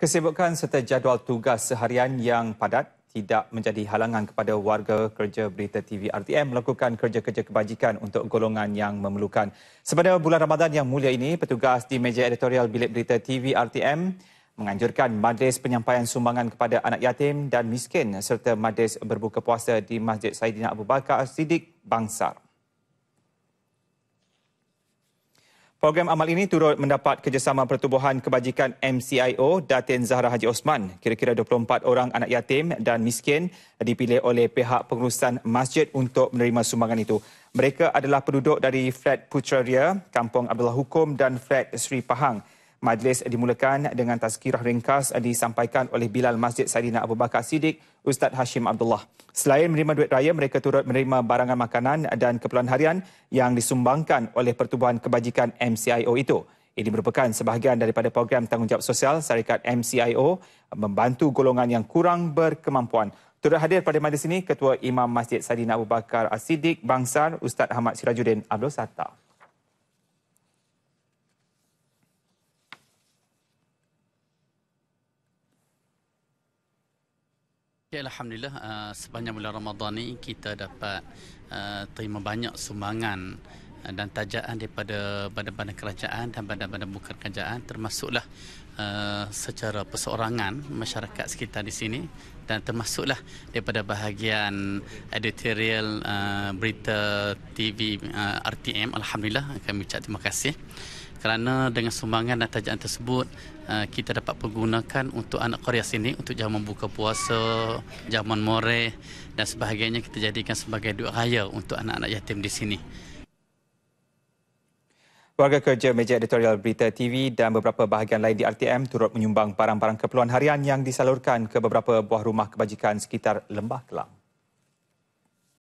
Kesibukan serta jadual tugas seharian yang padat tidak menjadi halangan kepada warga kerja berita TV RTM melakukan kerja-kerja kebajikan untuk golongan yang memerlukan. Sepada bulan Ramadan yang mulia ini, petugas di meja editorial bilik berita TV RTM menganjurkan majlis penyampaian sumbangan kepada anak yatim dan miskin serta majlis berbuka puasa di Masjid Saidina Abu Bakar Siddiq Bangsar. Program amal ini turut mendapat kerjasama Pertubuhan Kebajikan MCIO Datin Zahra Haji Osman. Kira-kira 24 orang anak yatim dan miskin dipilih oleh pihak pengurusan masjid untuk menerima sumbangan itu. Mereka adalah penduduk dari flat Putraria, Kampung Abdullah Hukum dan flat Sri Pahang. Majlis dimulakan dengan tazkirah ringkas disampaikan oleh Bilal Masjid Sarina Abu Bakar Siddiq, Ustaz Hashim Abdullah. Selain menerima duit raya, mereka turut menerima barangan makanan dan keperluan harian yang disumbangkan oleh Pertubuhan Kebajikan MCIO itu. Ini merupakan sebahagian daripada program tanggungjawab sosial syarikat MCIO membantu golongan yang kurang berkemampuan. Turut hadir pada majlis ini Ketua Imam Masjid Sadina Abu Bakar As-Siddiq Bangsar Ustaz Ahmad Sirajuddin Abdul Sattar. Ya alhamdulillah uh, sepanjang bulan Ramadan ini kita dapat uh, terima banyak sumbangan Eh, dan tajaan daripada badan-badan kerajaan dan badan-badan bukan kerajaan termasuklah uh, secara perseorangan masyarakat sekitar di sini dan termasuklah daripada bahagian editorial uh, berita TV uh, RTM alhamdulillah kami ucap terima kasih kerana dengan sumbangan dan tajaan tersebut kita dapat menggunakan untuk anak Korea sini untuk zaman buka puasa, jamuan moreh dan sebagainya kita jadikan sebagai duit raya untuk anak-anak yatim di sini. Warga kerja meja editorial Berita TV dan beberapa bahagian lain di RTM turut menyumbang barang-barang keperluan harian yang disalurkan ke beberapa buah rumah kebajikan sekitar Lembah Kelang.